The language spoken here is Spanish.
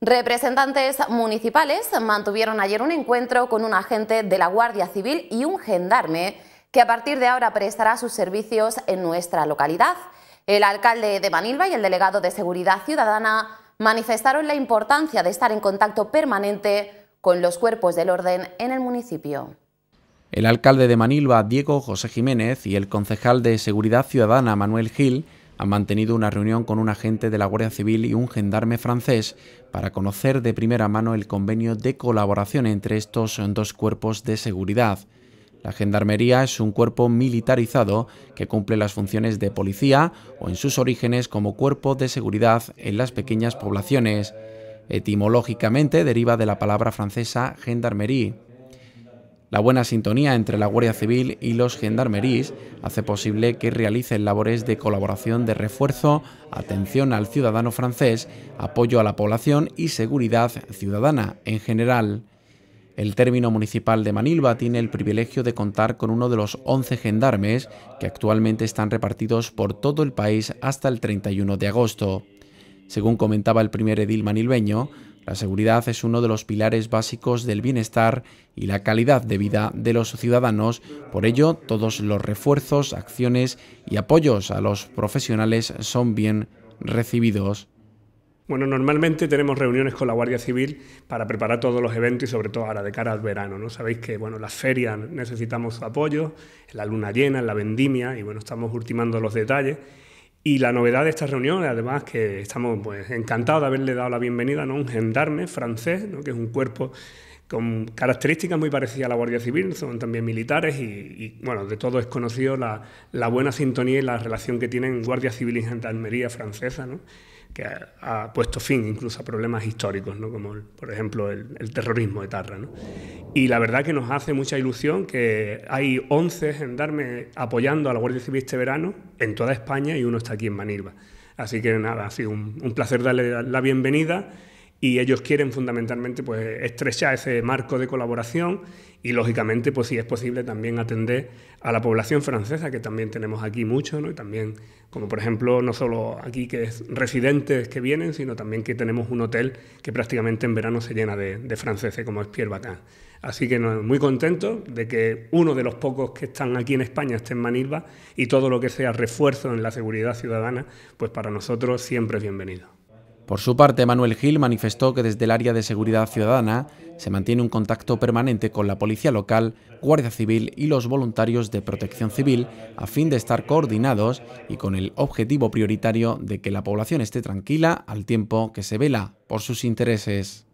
Representantes municipales mantuvieron ayer un encuentro con un agente de la Guardia Civil y un gendarme que a partir de ahora prestará sus servicios en nuestra localidad. El alcalde de Manilva y el delegado de Seguridad Ciudadana manifestaron la importancia de estar en contacto permanente con los cuerpos del orden en el municipio. El alcalde de Manilva, Diego José Jiménez, y el concejal de Seguridad Ciudadana, Manuel Gil, han mantenido una reunión con un agente de la Guardia Civil y un gendarme francés para conocer de primera mano el convenio de colaboración entre estos dos cuerpos de seguridad. La Gendarmería es un cuerpo militarizado que cumple las funciones de policía o en sus orígenes como cuerpo de seguridad en las pequeñas poblaciones. Etimológicamente deriva de la palabra francesa gendarmerie, la buena sintonía entre la Guardia Civil y los gendarmerís hace posible que realicen labores de colaboración de refuerzo, atención al ciudadano francés, apoyo a la población y seguridad ciudadana en general. El término municipal de Manilva tiene el privilegio de contar con uno de los 11 gendarmes que actualmente están repartidos por todo el país hasta el 31 de agosto. Según comentaba el primer edil manilveño, la seguridad es uno de los pilares básicos del bienestar y la calidad de vida de los ciudadanos. Por ello, todos los refuerzos, acciones y apoyos a los profesionales son bien recibidos. Bueno, normalmente tenemos reuniones con la Guardia Civil para preparar todos los eventos y sobre todo ahora de cara al verano, ¿no? Sabéis que, bueno, las ferias necesitamos apoyo, la luna llena, la vendimia y, bueno, estamos ultimando los detalles y la novedad de esta reunión, además, que estamos pues, encantados de haberle dado la bienvenida a ¿no? un gendarme francés, ¿no? que es un cuerpo con características muy parecidas a la Guardia Civil, son también militares y, bueno, de todo es conocido la, buena sintonía y la relación que tienen Guardia Civil y Gendarmería francesa, ¿no? que ha, puesto fin incluso a problemas históricos, ¿no? como por ejemplo el, terrorismo de Tarra. ¿no? Y la verdad que nos hace mucha ilusión que hay 11 gendarmes apoyando a la Guardia Civil este verano en toda España y uno está aquí en Manilva. Así que nada, ha sido un, un placer darle la bienvenida y ellos quieren fundamentalmente pues, estrechar ese marco de colaboración y lógicamente pues si es posible también atender a la población francesa que también tenemos aquí mucho ¿no? y también como por ejemplo no solo aquí que es residentes que vienen sino también que tenemos un hotel que prácticamente en verano se llena de, franceses como es Pierre Bacan. así que muy contento de que uno de los pocos que están aquí en España esté en Manilva y todo lo que sea refuerzo en la seguridad ciudadana pues para nosotros siempre es bienvenido por su parte, Manuel Gil manifestó que desde el área de seguridad ciudadana se mantiene un contacto permanente con la policía local, Guardia Civil y los voluntarios de protección civil a fin de estar coordinados y con el objetivo prioritario de que la población esté tranquila al tiempo que se vela por sus intereses.